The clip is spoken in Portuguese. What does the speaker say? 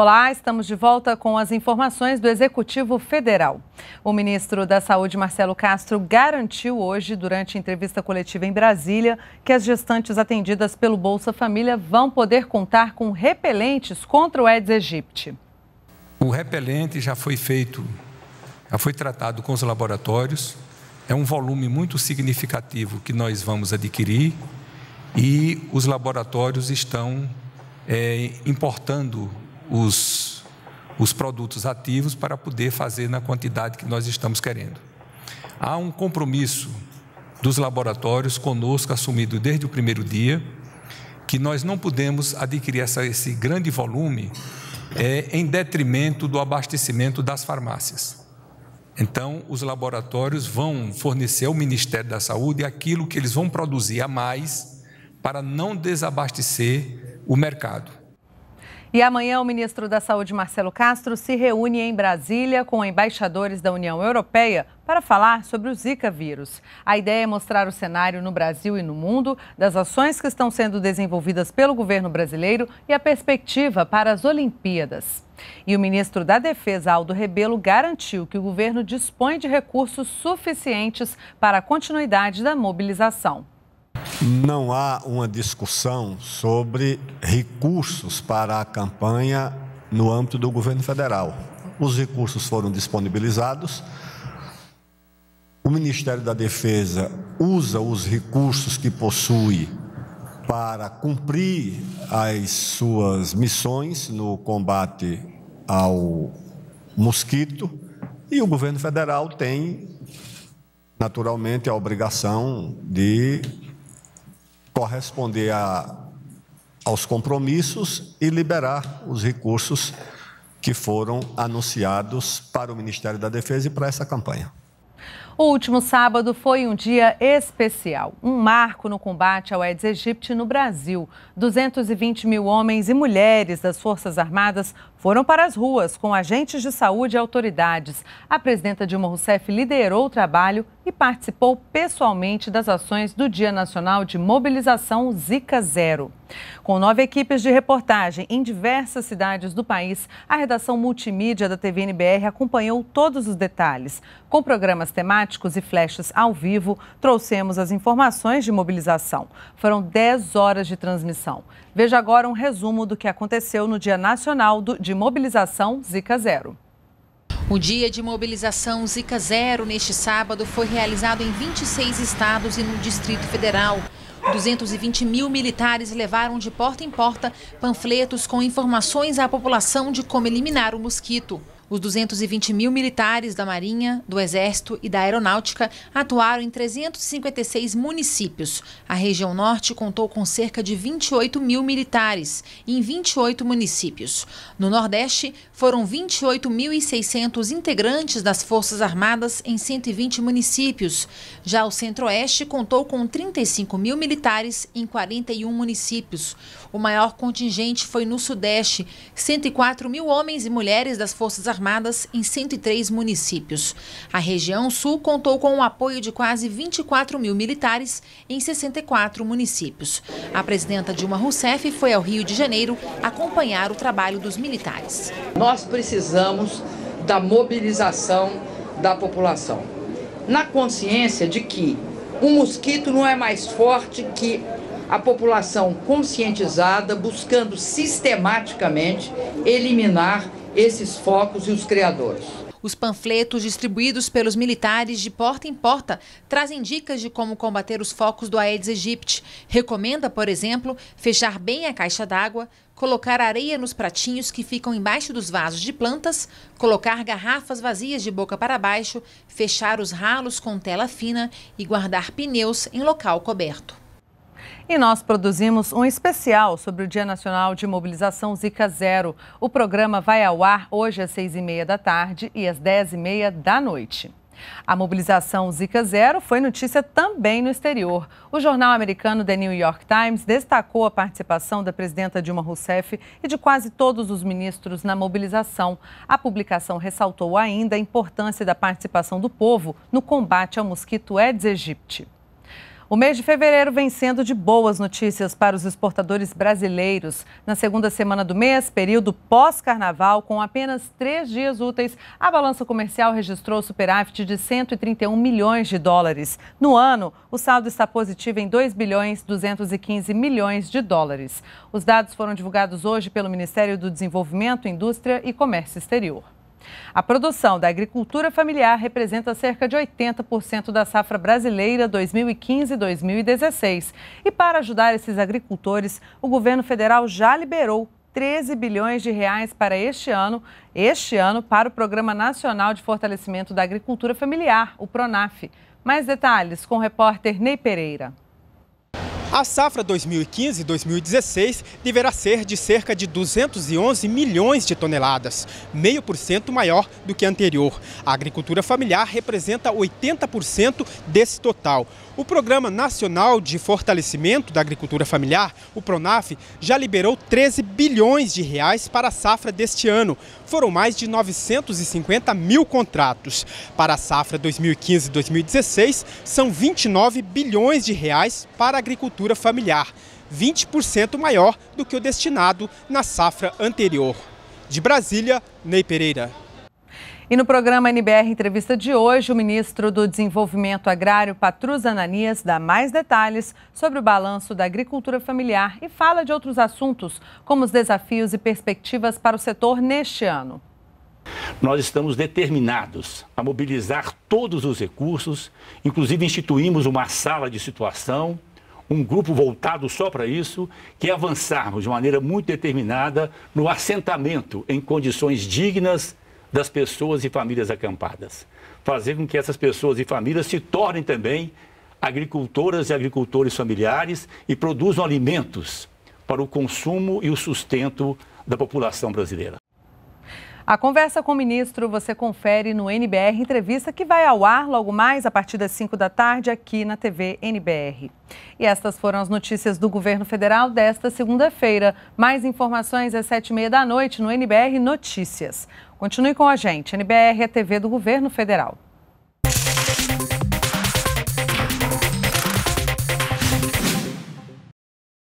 Olá, estamos de volta com as informações do Executivo Federal. O ministro da Saúde, Marcelo Castro, garantiu hoje, durante entrevista coletiva em Brasília, que as gestantes atendidas pelo Bolsa Família vão poder contar com repelentes contra o Aedes aegypti. O repelente já foi feito, já foi tratado com os laboratórios. É um volume muito significativo que nós vamos adquirir e os laboratórios estão é, importando os, os produtos ativos para poder fazer na quantidade que nós estamos querendo. Há um compromisso dos laboratórios conosco assumido desde o primeiro dia que nós não podemos adquirir essa, esse grande volume é, em detrimento do abastecimento das farmácias. Então, os laboratórios vão fornecer ao Ministério da Saúde aquilo que eles vão produzir a mais para não desabastecer o mercado. E amanhã o ministro da Saúde, Marcelo Castro, se reúne em Brasília com embaixadores da União Europeia para falar sobre o Zika vírus. A ideia é mostrar o cenário no Brasil e no mundo, das ações que estão sendo desenvolvidas pelo governo brasileiro e a perspectiva para as Olimpíadas. E o ministro da Defesa, Aldo Rebelo, garantiu que o governo dispõe de recursos suficientes para a continuidade da mobilização. Não há uma discussão sobre recursos para a campanha no âmbito do governo federal. Os recursos foram disponibilizados. O Ministério da Defesa usa os recursos que possui para cumprir as suas missões no combate ao mosquito e o governo federal tem naturalmente a obrigação de corresponder a, aos compromissos e liberar os recursos que foram anunciados para o Ministério da Defesa e para essa campanha. O último sábado foi um dia especial, um marco no combate ao Aedes aegypti no Brasil. 220 mil homens e mulheres das Forças Armadas foram para as ruas com agentes de saúde e autoridades. A presidenta Dilma Rousseff liderou o trabalho e participou pessoalmente das ações do Dia Nacional de Mobilização Zika Zero. Com nove equipes de reportagem em diversas cidades do país, a redação multimídia da TVNBR acompanhou todos os detalhes. Com programas temáticos e flashes ao vivo, trouxemos as informações de mobilização. Foram 10 horas de transmissão. Veja agora um resumo do que aconteceu no Dia Nacional de Mobilização Zika Zero. O dia de mobilização Zika Zero neste sábado foi realizado em 26 estados e no Distrito Federal. 220 mil militares levaram de porta em porta panfletos com informações à população de como eliminar o mosquito. Os 220 mil militares da Marinha, do Exército e da Aeronáutica atuaram em 356 municípios. A região norte contou com cerca de 28 mil militares em 28 municípios. No Nordeste, foram 28.600 integrantes das Forças Armadas em 120 municípios. Já o Centro-Oeste contou com 35 mil militares em 41 municípios. O maior contingente foi no Sudeste, 104 mil homens e mulheres das Forças Armadas Armadas em 103 municípios. A região sul contou com o apoio de quase 24 mil militares em 64 municípios. A presidenta Dilma Rousseff foi ao Rio de Janeiro acompanhar o trabalho dos militares. Nós precisamos da mobilização da população. Na consciência de que um mosquito não é mais forte que a população conscientizada buscando sistematicamente eliminar esses focos e os criadores. Os panfletos distribuídos pelos militares de porta em porta trazem dicas de como combater os focos do Aedes aegypti. Recomenda, por exemplo, fechar bem a caixa d'água, colocar areia nos pratinhos que ficam embaixo dos vasos de plantas, colocar garrafas vazias de boca para baixo, fechar os ralos com tela fina e guardar pneus em local coberto. E nós produzimos um especial sobre o Dia Nacional de Mobilização Zika Zero. O programa vai ao ar hoje às seis e meia da tarde e às dez e meia da noite. A mobilização Zika Zero foi notícia também no exterior. O jornal americano The New York Times destacou a participação da presidenta Dilma Rousseff e de quase todos os ministros na mobilização. A publicação ressaltou ainda a importância da participação do povo no combate ao mosquito Aedes aegypti. O mês de fevereiro vem sendo de boas notícias para os exportadores brasileiros. Na segunda semana do mês, período pós-carnaval, com apenas três dias úteis, a balança comercial registrou superávit de 131 milhões de dólares. No ano, o saldo está positivo em 2 bilhões 215 milhões de dólares. Os dados foram divulgados hoje pelo Ministério do Desenvolvimento, Indústria e Comércio Exterior. A produção da agricultura familiar representa cerca de 80% da safra brasileira 2015-2016. E para ajudar esses agricultores, o governo federal já liberou 13 bilhões de reais para este ano, este ano para o Programa Nacional de Fortalecimento da Agricultura Familiar, o Pronaf. Mais detalhes com o repórter Ney Pereira. A safra 2015-2016 deverá ser de cerca de 211 milhões de toneladas, meio por cento maior do que a anterior. A agricultura familiar representa 80% desse total. O Programa Nacional de Fortalecimento da Agricultura Familiar, o PRONAF, já liberou 13 bilhões de reais para a safra deste ano. Foram mais de 950 mil contratos. Para a safra 2015-2016, são 29 bilhões de reais para a agricultura familiar, 20% maior do que o destinado na safra anterior. De Brasília, Ney Pereira. E no programa NBR Entrevista de hoje, o ministro do Desenvolvimento Agrário, Patrus Ananias, dá mais detalhes sobre o balanço da agricultura familiar e fala de outros assuntos, como os desafios e perspectivas para o setor neste ano. Nós estamos determinados a mobilizar todos os recursos, inclusive instituímos uma sala de situação, um grupo voltado só para isso, que é avançarmos de maneira muito determinada no assentamento em condições dignas das pessoas e famílias acampadas. Fazer com que essas pessoas e famílias se tornem também agricultoras e agricultores familiares e produzam alimentos para o consumo e o sustento da população brasileira. A conversa com o ministro você confere no NBR Entrevista, que vai ao ar logo mais a partir das 5 da tarde aqui na TV NBR. E estas foram as notícias do governo federal desta segunda-feira. Mais informações às 7h30 da noite no NBR Notícias. Continue com a gente. NBR é a TV do governo federal.